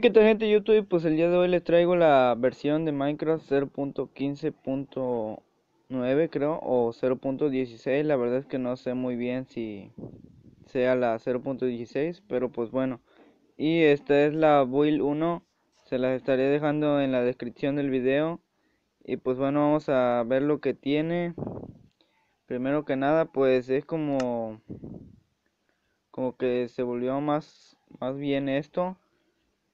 ¿qué tal gente YouTube? Pues el día de hoy les traigo la versión de Minecraft 0.15.9 creo o 0.16, la verdad es que no sé muy bien si sea la 0.16, pero pues bueno. Y esta es la build 1, se las estaré dejando en la descripción del video. Y pues bueno, vamos a ver lo que tiene. Primero que nada, pues es como como que se volvió más más bien esto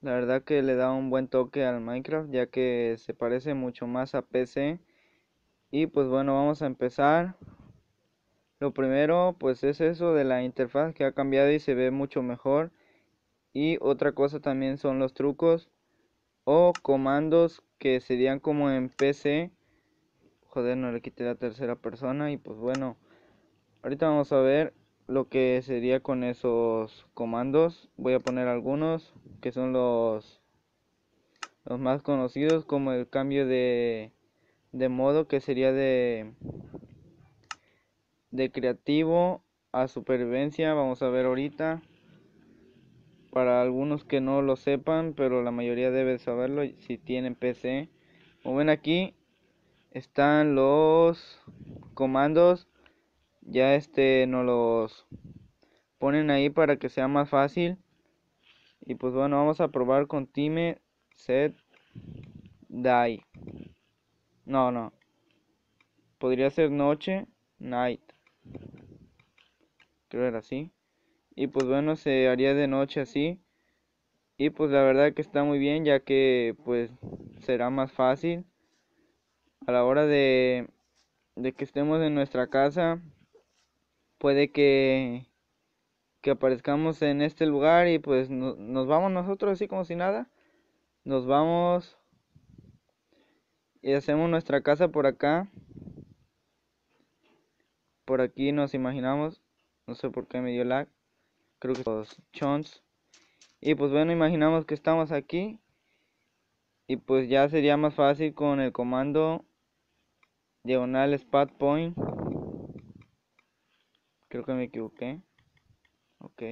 la verdad que le da un buen toque al Minecraft ya que se parece mucho más a PC. Y pues bueno, vamos a empezar. Lo primero pues es eso de la interfaz que ha cambiado y se ve mucho mejor. Y otra cosa también son los trucos o comandos que serían como en PC. Joder, no le quité la tercera persona y pues bueno. Ahorita vamos a ver lo que sería con esos comandos. Voy a poner algunos que son los, los más conocidos como el cambio de, de modo que sería de, de creativo a supervivencia, vamos a ver ahorita. Para algunos que no lo sepan, pero la mayoría debe saberlo si tienen PC. Como ven aquí, están los comandos. Ya este nos los ponen ahí para que sea más fácil. Y pues bueno, vamos a probar con time set die. No, no. Podría ser noche, night. Creo era así. Y pues bueno, se haría de noche así. Y pues la verdad que está muy bien ya que pues será más fácil a la hora de, de que estemos en nuestra casa. Puede que que aparezcamos en este lugar y pues nos vamos nosotros así como si nada. Nos vamos y hacemos nuestra casa por acá. Por aquí nos imaginamos, no sé por qué me dio lag, creo que los chons. Y pues bueno, imaginamos que estamos aquí. Y pues ya sería más fácil con el comando diagonal spot point. Creo que me equivoqué ok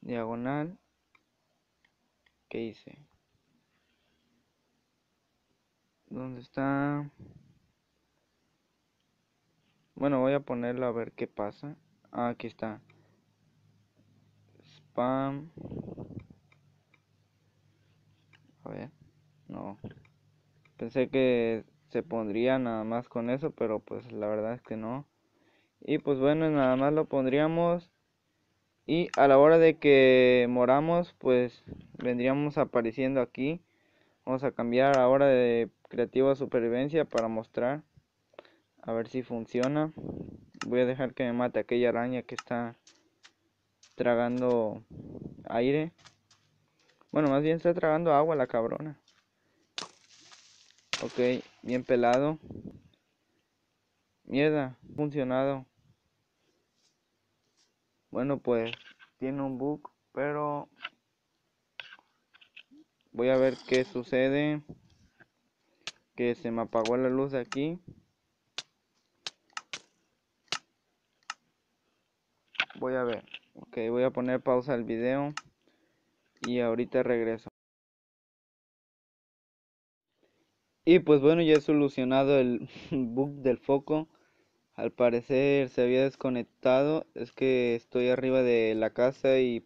diagonal qué hice dónde está bueno voy a ponerlo a ver qué pasa ah, aquí está spam a ver no pensé que se pondría nada más con eso pero pues la verdad es que no y pues bueno nada más lo pondríamos y a la hora de que moramos pues vendríamos apareciendo aquí vamos a cambiar ahora de creativa supervivencia para mostrar a ver si funciona voy a dejar que me mate aquella araña que está tragando aire bueno más bien está tragando agua la cabrona ok bien pelado mierda funcionado bueno, pues tiene un bug, pero voy a ver qué sucede. Que se me apagó la luz de aquí. Voy a ver. Ok, voy a poner pausa al video y ahorita regreso. Y pues bueno, ya he solucionado el bug del foco. Al parecer se había desconectado. Es que estoy arriba de la casa y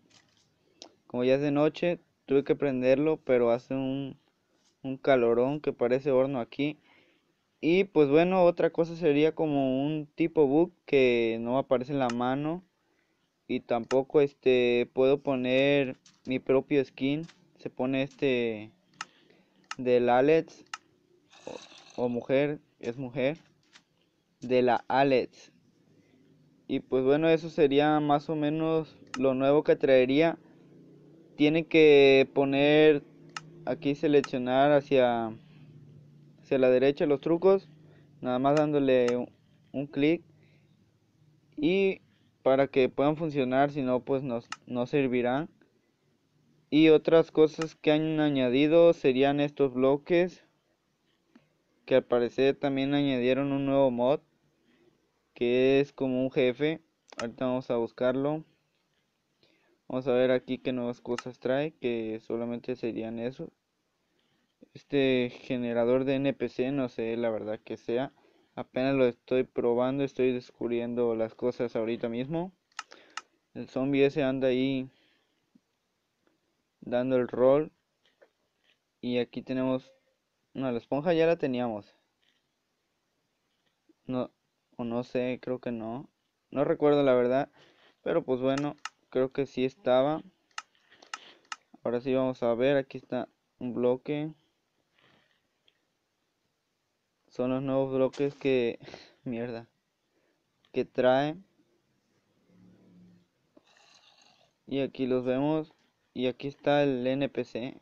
como ya es de noche, tuve que prenderlo, pero hace un, un calorón que parece horno aquí. Y pues bueno, otra cosa sería como un tipo bug que no aparece en la mano. Y tampoco este puedo poner mi propio skin. Se pone este del Alex o mujer, es mujer de la Alex. Y pues bueno, eso sería más o menos lo nuevo que traería. Tiene que poner aquí seleccionar hacia, hacia la derecha los trucos. Nada más dándole un, clic. Y para que puedan funcionar, si no, pues nos no servirán. Y otras cosas que han añadido serían estos bloques. Que al parecer también añadieron un nuevo mod que es como un jefe. Ahorita vamos a buscarlo. Vamos a ver aquí qué nuevas cosas trae, que solamente serían eso. Este generador de NPC, no sé la verdad que sea. Apenas lo estoy probando, estoy descubriendo las cosas ahorita mismo. El zombie ese anda ahí dando el rol. Y aquí tenemos... No, la esponja ya la teníamos. No, o no sé, creo que no. No recuerdo la verdad, pero pues bueno, creo que sí estaba. Ahora sí vamos a ver, aquí está un bloque. Son los nuevos bloques que mierda que trae. Y aquí los vemos y aquí está el NPC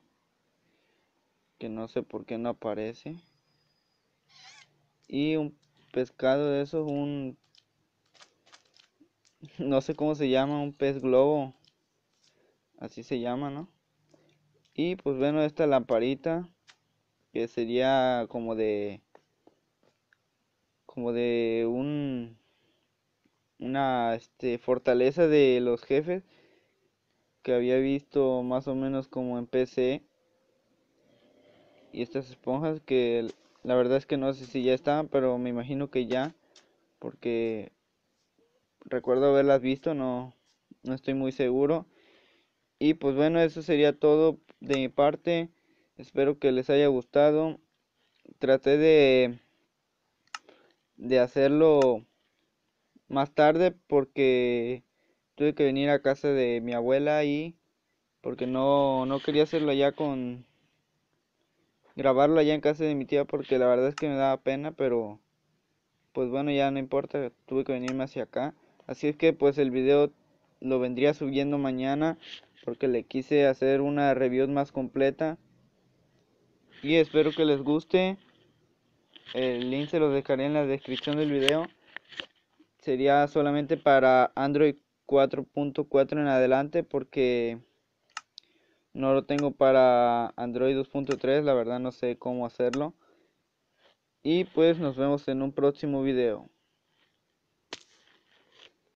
que no sé por qué no aparece. Y un pescado, eso esos un... No sé cómo se llama, un pez globo. Así se llama, ¿no? Y pues bueno, esta lamparita, que sería como de... Como de un... Una este, fortaleza de los jefes que había visto más o menos como en PC y estas esponjas que el la verdad es que no sé si ya está, pero me imagino que ya, porque recuerdo haberlas visto, no, no estoy muy seguro. Y pues bueno, eso sería todo de mi parte. Espero que les haya gustado. Traté de de hacerlo más tarde porque tuve que venir a casa de mi abuela y porque no, no quería hacerlo ya con grabarlo allá en casa de mi tía porque la verdad es que me daba pena, pero pues bueno, ya no importa, tuve que venirme hacia acá. Así es que pues el video lo vendría subiendo mañana porque le quise hacer una review más completa. Y espero que les guste. El link se los dejaré en la descripción del video. Sería solamente para Android 4.4 en adelante porque no lo tengo para Android 2.3, la verdad no sé cómo hacerlo. Y pues nos vemos en un próximo video.